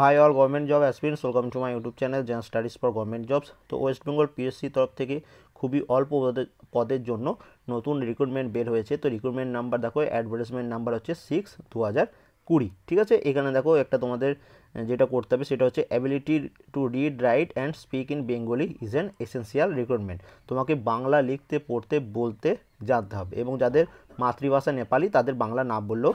high all government job aspirants welcome to my YouTube channel Gen Studies for government jobs তো West Bengal PSC তরফ থেকে খুবই অল্প পদের জন্য নতুন রিক্রুটমেন্ট বের হয়েছে তো রিক্রুটমেন্ট নাম্বার দেখো অ্যাডভার্টাইজমেন্ট নাম্বার হচ্ছে সিক্স দু হাজার কুড়ি ঠিক আছে এখানে দেখো একটা তোমাদের যেটা করতে হবে সেটা হচ্ছে ability to read write and speak in Bengali is an essential recruitment তোমাকে বাংলা লিখতে পড়তে বলতে জানতে হবে এবং যাদের মাতৃভাষা নেপালি তাদের বাংলা না বললেও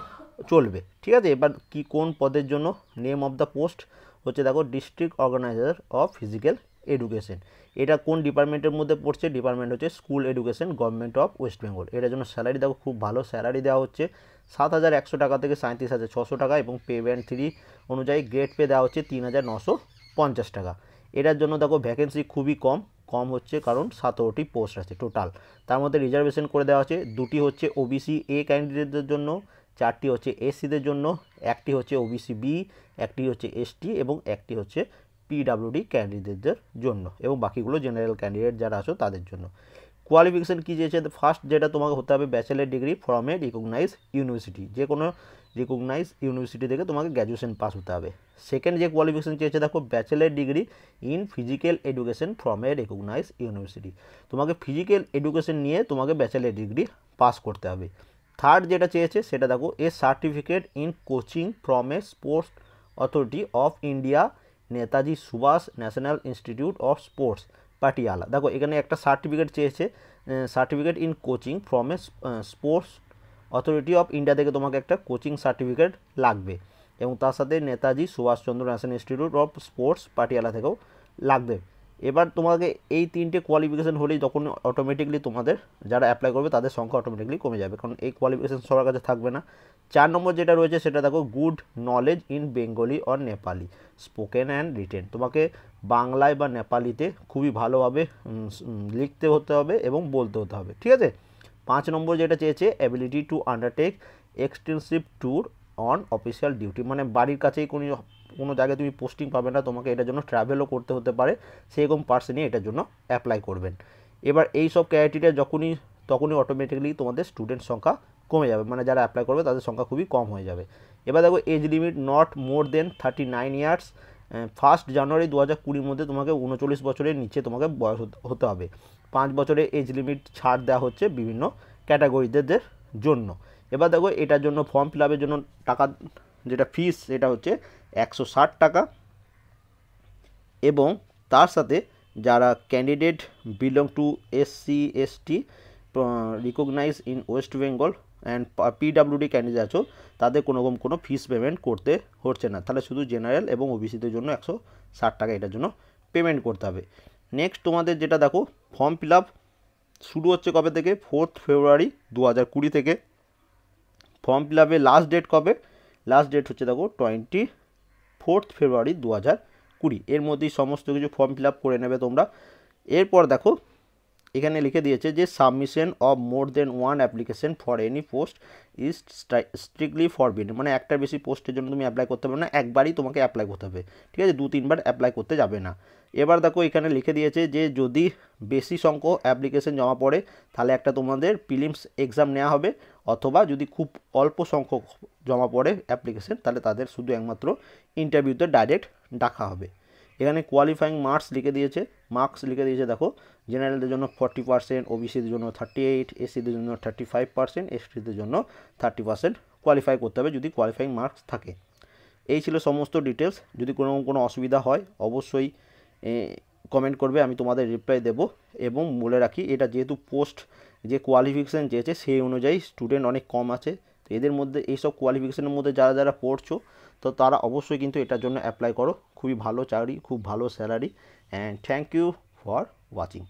চলবে ঠিক আছে এবার কি কোন পদের জন্য নেম অফ দ্য পোস্ট হচ্ছে দেখো district organiser of physical education এটা কোন ডিপার্টমেন্টের মধ্যে পড়ছে ডিপার্টমেন্ট হচ্ছে school education government of West Bengal এটার জন্য স্যালারি দেখো খুব ভালো স্যালারি দেওয়া হচ্ছে সাত হাজার একশো টাকা থেকে সাঁত্রিশ হাজার ছশো টাকা এবং পে ব্যান্ড থ্রি অনুযায়ী গ্রেড পে দেওয়া হচ্ছে তিন হাজার নশো পঞ্চাশ টাকা এটার জন্য দেখো ভ্যাকেন্সি খুবই কম কম হচ্ছে কারণ সতেরোটি পোস্ট আছে টোটাল তার মধ্যে রিজার্ভেশন করে দেওয়া আছে দুটি হচ্ছে ওবিসি এ ক্যান্ডিডেটদের জন্য চারটি হচ্ছে এসসিদের জন্য একটি হচ্ছে ওবিসি বি একটি হচ্ছে এসটি এবং একটি হচ্ছে পিডাব্লিউডি ক্যান্ডিডেটদের জন্য এবং বাকিগুলো জেনারেল ক্যান্ডিডেট যারা আছো তাদের জন্য কোয়ালিফিকেশান কী চেয়েছে ফার্স্ট যেটা তোমাকে হতে হবে bachelor degree from a recognise university যে কোনো রিকগনাইজ ইউনিভার্সিটি থেকে তোমাকে গ্র্যাজুয়েশন পাস হতে হবে সেকেন্ড যে কোয়ালিফিকেশান চেয়েছে দেখো bachelor degree in physical education from a recognise university তোমাকে ফিজিক্যাল এডুকেশন নিয়ে তোমাকে ব্যাচেলার ডিগ্রি পাস করতে হবে থার্ড যেটা চেয়েছে সেটা দেখো a certificate in coaching from a Sports Authority of India Netaji Subhas National Institute of Sports Patiala দেখো এখানে একটা সার্টিফিকেট চেয়েছে certificate in coaching from a Sports Authority of India থেকে তোমাকে একটা কোচিং সার্টিফিকেট লাগবে এবং তার সাথে Netaji Subhas Chandra National Institute of Sports Patiala থেকেও লাগবে এবার তোমাকে এই তিনটে কোয়ালিফিকেশান হলেই তখন অটোমেটিকলি তোমাদের যারা অ্যাপ্লাই করবে তাদের সংখ্যা অটোমেটিকলি কমে যাবে কারণ এই কোয়ালিফিকেশান সবার কাছে থাকবে না চার নম্বর যেটা রয়েছে সেটা দেখো good knowledge in Bengali or Nepali spoken and written তোমাকে বাংলায় বা নেপালিতে খুবই ভালোভাবে লিখতে হতে হবে এবং বলতে হতে হবে ঠিক আছে পাঁচ নম্বর যেটা চেয়েছে ability to undertake extensive tour on official duty মানে বাড়ির কাছেই কোনো কোনো জায়গায় তুমি পোস্টিং পাবে না তোমাকে এটার জন্য ট্রাভেলও করতে হতে পারে সেরকম পার্সনই এটার জন্য অ্যাপ্লাই করবেন এবার এই সব ক্যারিটেরিয়া যখনই তখনই অটোমেটিক্যালি তোমাদের স্টুডেন্ট সংখ্যা কমে যাবে মানে যারা অ্যাপ্লাই করবে তাদের সংখ্যা খুবই কম হয়ে যাবে এবার দেখো age limit not more than thirty nine years first January দু হাজার কুড়ির মধ্যে তোমাকে উনচল্লিশ বছরের নিচে তোমাকে বয়স হতে হবে পাঁচ বছরে এজ লিমিট ছাড় দেওয়া হচ্ছে বিভিন্ন ক্যাটাগরিদের জন্য এবার দেখো এটার জন্য ফর্ম ফিল জন্য টাকা যেটা ফিস সেটা হচ্ছে একশো টাকা এবং তার সাথে যারা candidate belong to S S ST recognise in West Bengal and PWD candidate আছো তাদের কোনো রকম কোনো ফিস পেমেন্ট করতে হচ্ছে না তাহলে শুধু জেনারেল এবং ওবিসিদের জন্য একশো ষাট টাকা এটার জন্য পেমেন্ট করতে হবে নেক্সট তোমাদের যেটা দেখো ফর্ম ফিল আপ শুরু হচ্ছে কবে থেকে ফোর্থ ফেব্রুয়ারি দু হাজার কুড়ি থেকে ফর্ম ফিল লাস্ট ডেট কবে লাস্ট ডেট হচ্ছে দেখো টোয়েন্টি ফোর্থ ফেব্রুয়ারি দু হাজার কুড়ি এর মধ্যেই সমস্ত কিছু ফর্ম ফিল আপ করে নেবে তোমরা এরপর দেখো এখানে লিখে দিয়েছে যে submission of more than one application for any post is strictly forbid মানে একটার বেশি পোস্টের জন্য তুমি অ্যাপ্লাই করতে পারবে না একবারই তোমাকে অ্যাপ্লাই করতে হবে ঠিক আছে দু তিনবার অ্যাপ্লাই করতে যাবে না এবার দেখো এখানে লিখে দিয়েছে যে যদি বেশি সংখ্যক অ্যাপ্লিকেশন জমা পড়ে তাহলে একটা তোমাদের প্রিলিমস এক্সাম নেওয়া হবে অথবা যদি খুব অল্প সংখ্যক জমা পড়ে অ্যাপ্লিকেশন তাহলে তাদের শুধু একমাত্র ইন্টারভিউতে ডাইরেক্ট ডাকা হবে এখানে কোয়ালিফাইং মার্কস লিখে দিয়েছে মার্কস লিখে দিয়েছে দেখো জেনারেলদের জন্য ফর্টি পার্সেন্ট ওবিসিদের জন্য থার্টি এইট এসসিদের জন্য থার্টি ফাইভ পার্সেন্ট এসটিদের জন্য থার্টি পার্সেন্ট কোয়ালিফাই করতে হবে যদি কোয়ালিফাইং মার্কস থাকে এই ছিল সমস্ত ডিটেলস যদি কোনো কোনো অসুবিধা হয় অবশ্যই কমেন্ট করবে আমি তোমাদের রিপ্লাই দেব এবং বলে রাখি এটা যেহেতু পোস্ট যে কোয়ালিফিকেশান চেয়েছে সেই অনুযায়ী স্টুডেন্ট অনেক কম আছে তো এদের মধ্যে এইসব কোয়ালিফিকেশনের মধ্যে যারা যারা পড়ছো তো তারা অবশ্যই কিন্তু এটার জন্য অ্যাপ্লাই করো খুবই ভালো চাকরি খুব ভালো salary and thank you for watching